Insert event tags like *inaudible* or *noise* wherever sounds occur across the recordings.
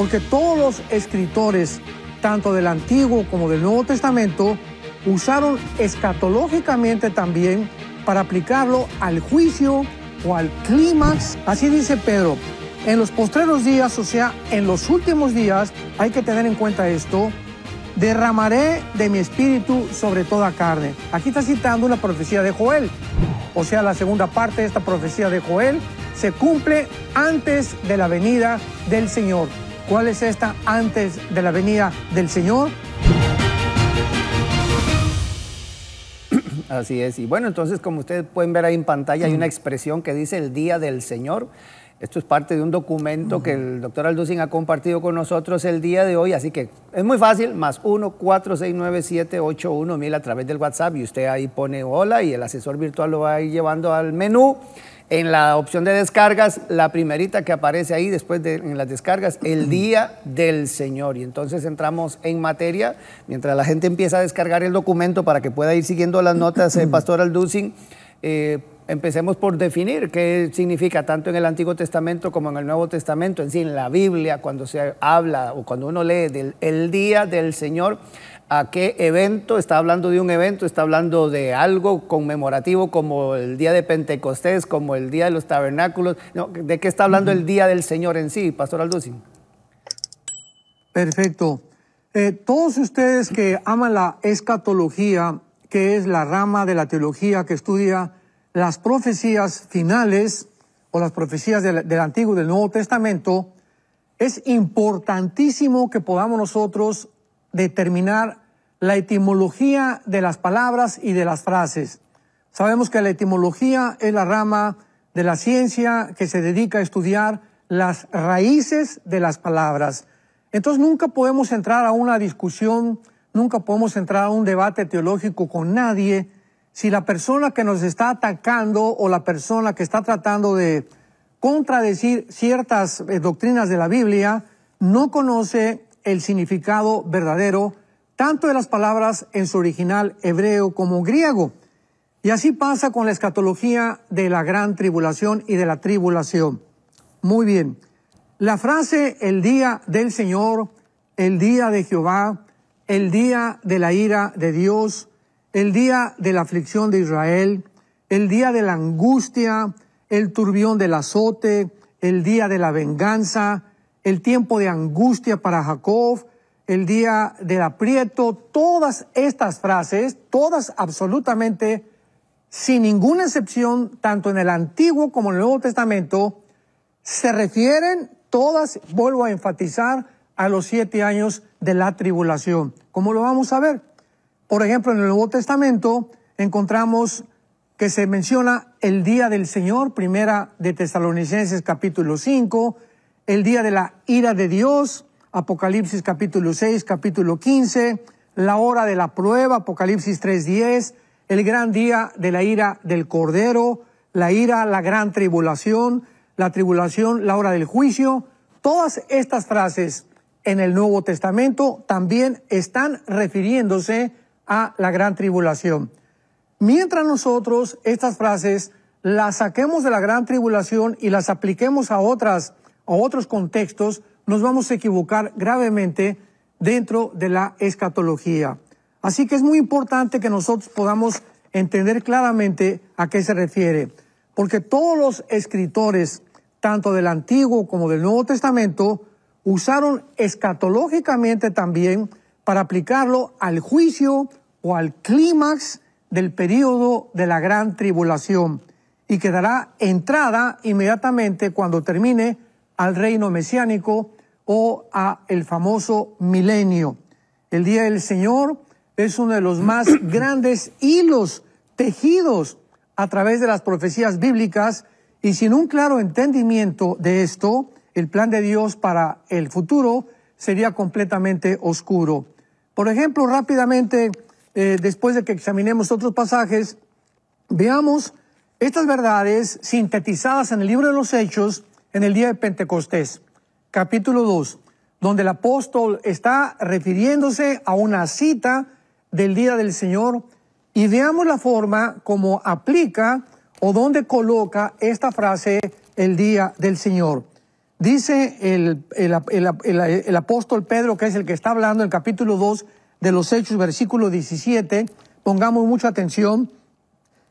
Porque todos los escritores, tanto del Antiguo como del Nuevo Testamento, usaron escatológicamente también para aplicarlo al juicio o al clímax. Así dice Pedro, en los postreros días, o sea, en los últimos días, hay que tener en cuenta esto, derramaré de mi espíritu sobre toda carne. Aquí está citando una profecía de Joel, o sea, la segunda parte de esta profecía de Joel se cumple antes de la venida del Señor. ¿Cuál es esta antes de la venida del Señor? *clears throat* Así es. Y bueno, entonces como ustedes pueden ver ahí en pantalla, hay una expresión que dice el día del Señor. Esto es parte de un documento que el doctor Alducin ha compartido con nosotros el día de hoy, así que es muy fácil, más 1-469-781-1000 a través del WhatsApp y usted ahí pone hola y el asesor virtual lo va a ir llevando al menú en la opción de descargas, la primerita que aparece ahí después de en las descargas, el día del Señor. Y entonces entramos en materia, mientras la gente empieza a descargar el documento para que pueda ir siguiendo las notas, el eh, Pastor Alducin. Eh, empecemos por definir qué significa tanto en el Antiguo Testamento como en el Nuevo Testamento, en sí, en la Biblia, cuando se habla o cuando uno lee del el día del Señor, a qué evento, está hablando de un evento, está hablando de algo conmemorativo como el día de Pentecostés, como el día de los tabernáculos. ¿De qué está hablando el día del Señor en sí, Pastor Alducin? Perfecto. Eh, todos ustedes que aman la escatología, que es la rama de la teología que estudia las profecías finales o las profecías del, del Antiguo y del Nuevo Testamento, es importantísimo que podamos nosotros determinar la etimología de las palabras y de las frases. Sabemos que la etimología es la rama de la ciencia que se dedica a estudiar las raíces de las palabras. Entonces nunca podemos entrar a una discusión, nunca podemos entrar a un debate teológico con nadie si la persona que nos está atacando o la persona que está tratando de contradecir ciertas eh, doctrinas de la Biblia no conoce el significado verdadero tanto de las palabras en su original hebreo como griego. Y así pasa con la escatología de la gran tribulación y de la tribulación. Muy bien. La frase el día del Señor, el día de Jehová, el día de la ira de Dios, el día de la aflicción de Israel, el día de la angustia, el turbión del azote, el día de la venganza, el tiempo de angustia para Jacob, el día del aprieto, todas estas frases, todas absolutamente, sin ninguna excepción, tanto en el Antiguo como en el Nuevo Testamento, se refieren todas, vuelvo a enfatizar, a los siete años de la tribulación. ¿Cómo lo vamos a ver? Por ejemplo, en el Nuevo Testamento encontramos que se menciona el día del Señor, primera de Tesalonicenses capítulo 5, el día de la ira de Dios, Apocalipsis capítulo 6, capítulo 15, la hora de la prueba, Apocalipsis 3.10, el gran día de la ira del Cordero, la ira, la gran tribulación, la tribulación, la hora del juicio. Todas estas frases en el Nuevo Testamento también están refiriéndose a la gran tribulación. Mientras nosotros estas frases las saquemos de la gran tribulación y las apliquemos a otras a otros contextos, nos vamos a equivocar gravemente dentro de la escatología. Así que es muy importante que nosotros podamos entender claramente a qué se refiere, porque todos los escritores, tanto del Antiguo como del Nuevo Testamento, usaron escatológicamente también para aplicarlo al juicio o al clímax del periodo de la gran tribulación y que dará entrada inmediatamente cuando termine al reino mesiánico o a el famoso milenio. El día del Señor es uno de los *clears throat* más grandes hilos tejidos a través de las profecías bíblicas y sin un claro entendimiento de esto, el plan de Dios para el futuro sería completamente oscuro. Por ejemplo, rápidamente, eh, después de que examinemos otros pasajes, veamos estas verdades sintetizadas en el libro de los Hechos en el día de Pentecostés, capítulo 2, donde el apóstol está refiriéndose a una cita del día del Señor y veamos la forma como aplica o donde coloca esta frase el día del Señor. Dice el, el, apóstol Pedro, que es el que está hablando en el capítulo 2 de los Hechos, versículo 17, pongamos mucha atención,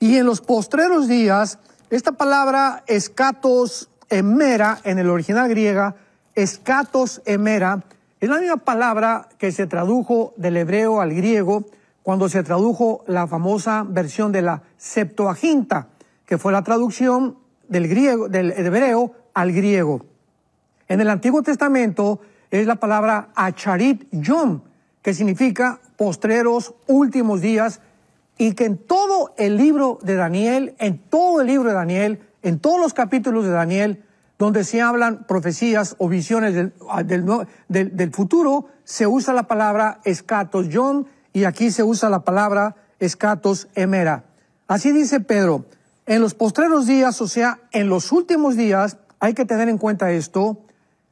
y en los postreros días, esta palabra escatos Emera en el original griega, escatos hemera, es la misma palabra que se tradujo del hebreo al griego cuando se tradujo la famosa versión de la Septuaginta, que fue la traducción del, del hebreo al griego. En el Antiguo Testamento es la palabra acharit yom, que significa postreros, últimos días, y que en todo el libro de Daniel, en todo el libro de Daniel, en todos los capítulos de Daniel donde se hablan profecías o visiones del, ah, futuro, se usa la palabra escatos John y aquí se usa la palabra escatos emera. Así dice Pedro, en los postreros días, o sea, en los últimos días, hay que tener en cuenta esto,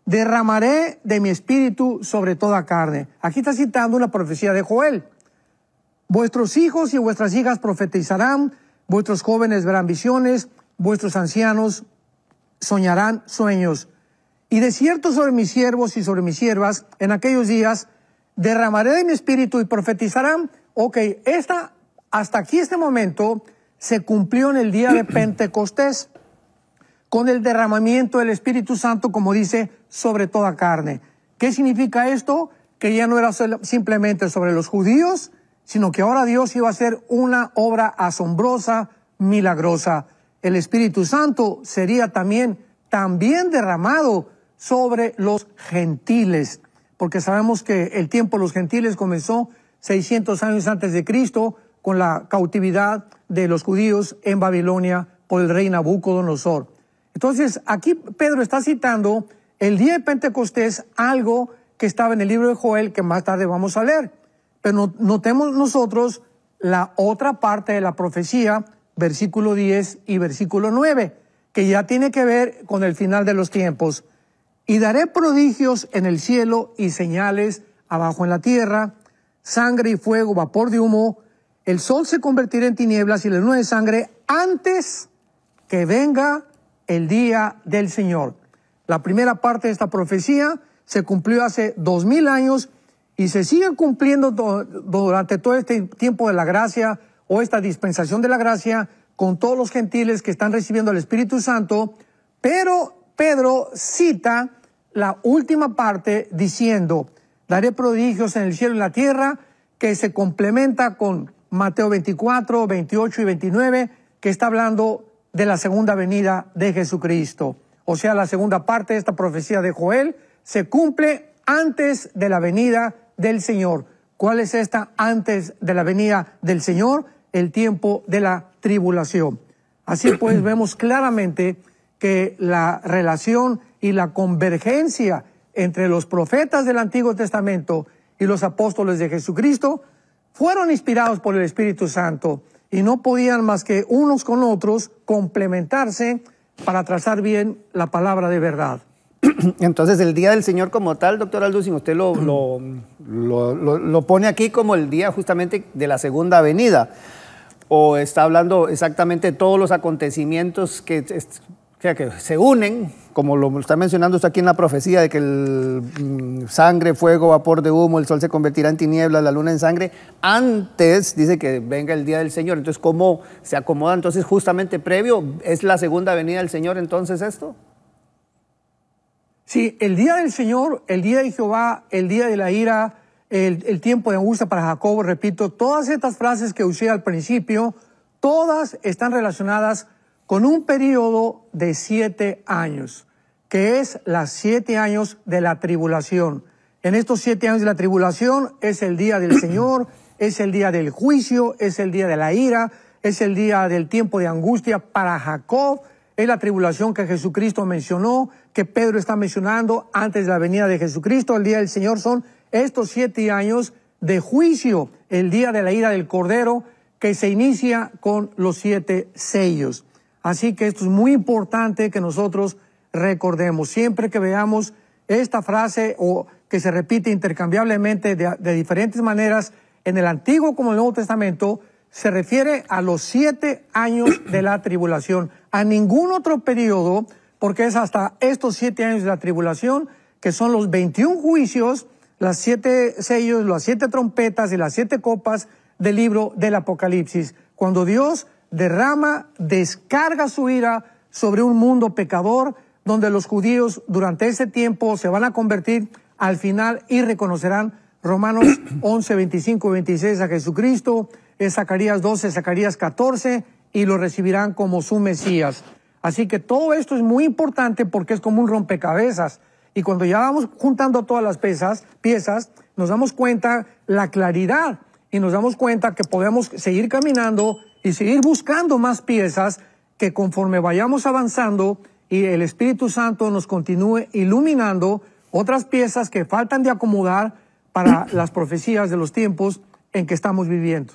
derramaré de mi espíritu sobre toda carne. Aquí está citando una profecía de Joel. Vuestros hijos y vuestras hijas profetizarán, vuestros jóvenes verán visiones, vuestros ancianos soñarán sueños. Y de cierto sobre mis siervos y sobre mis siervas, en aquellos días derramaré de mi espíritu y profetizarán, ok, esta, hasta aquí este momento se cumplió en el día de *clears throat* Pentecostés con el derramamiento del Espíritu Santo, como dice, sobre toda carne. ¿Qué significa esto? Que ya no era simplemente sobre los judíos, sino que ahora Dios iba a hacer una obra asombrosa, milagrosa el Espíritu Santo sería también, también derramado sobre los gentiles, porque sabemos que el tiempo de los gentiles comenzó 600 años antes de Cristo con la cautividad de los judíos en Babilonia por el rey Nabucodonosor. Entonces, aquí Pedro está citando el día de Pentecostés, algo que estaba en el libro de Joel que más tarde vamos a leer. Pero notemos nosotros la otra parte de la profecía versículo 10 y versículo 9, que ya tiene que ver con el final de los tiempos. Y daré prodigios en el cielo y señales abajo en la tierra, sangre y fuego, vapor de humo, el sol se convertirá en tinieblas y la nube en sangre antes que venga el día del Señor. La primera parte de esta profecía se cumplió hace dos mil años y se sigue cumpliendo durante todo este tiempo de la gracia o esta dispensación de la gracia con todos los gentiles que están recibiendo el Espíritu Santo, pero Pedro cita la última parte diciendo, daré prodigios en el cielo y en la tierra, que se complementa con Mateo 24, 28 y 29, que está hablando de la segunda venida de Jesucristo. O sea, la segunda parte de esta profecía de Joel se cumple antes de la venida del Señor. ¿Cuál es esta antes de la venida del Señor? el tiempo de la tribulación. Así pues *clears throat* vemos claramente que la relación y la convergencia entre los profetas del Antiguo Testamento y los apóstoles de Jesucristo fueron inspirados por el Espíritu Santo y no podían más que unos con otros complementarse para trazar bien la palabra de verdad. *clears throat* Entonces el día del Señor como tal, doctor Alducin, usted lo pone aquí como el día justamente de la segunda venida o está hablando exactamente de todos los acontecimientos que, que se unen, como lo está mencionando usted aquí en la profecía, de que el mm, sangre, fuego, vapor de humo, el sol se convertirá en tinieblas, la luna en sangre, antes dice que venga el día del Señor. Entonces, ¿cómo se acomoda entonces justamente previo? ¿Es la segunda venida del Señor entonces esto? Sí, el día del Señor, el día de Jehová, el día de la ira, el, tiempo de angustia para Jacob, repito, todas estas frases que usé al principio, todas están relacionadas con un periodo de siete años, que es las siete años de la tribulación. En estos siete años de la tribulación es el día del *coughs* Señor, es el día del juicio, es el día de la ira, es el día del tiempo de angustia para Jacob, es la tribulación que Jesucristo mencionó, que Pedro está mencionando antes de la venida de Jesucristo, el día del Señor son estos siete años de juicio, el día de la ira del Cordero, que se inicia con los siete sellos. Así que esto es muy importante que nosotros recordemos. Siempre que veamos esta frase o que se repite intercambiablemente de, diferentes maneras en el Antiguo como en el Nuevo Testamento, se refiere a los siete años de la tribulación, a ningún otro periodo, porque es hasta estos siete años de la tribulación, que son los 21 juicios las siete sellos, las siete trompetas y las siete copas del libro del Apocalipsis, cuando Dios derrama, descarga su ira sobre un mundo pecador, donde los judíos durante ese tiempo se van a convertir al final y reconocerán Romanos 11, *coughs* 25 y 26 a Jesucristo, Zacarías 12, Zacarías 14, y lo recibirán como su Mesías. Así que todo esto es muy importante porque es como un rompecabezas. Y cuando ya vamos juntando todas las piezas, piezas, nos damos cuenta la claridad y nos damos cuenta que podemos seguir caminando y seguir buscando más piezas que conforme vayamos avanzando y el Espíritu Santo nos continúe iluminando otras piezas que faltan de acomodar para las profecías de los tiempos en que estamos viviendo.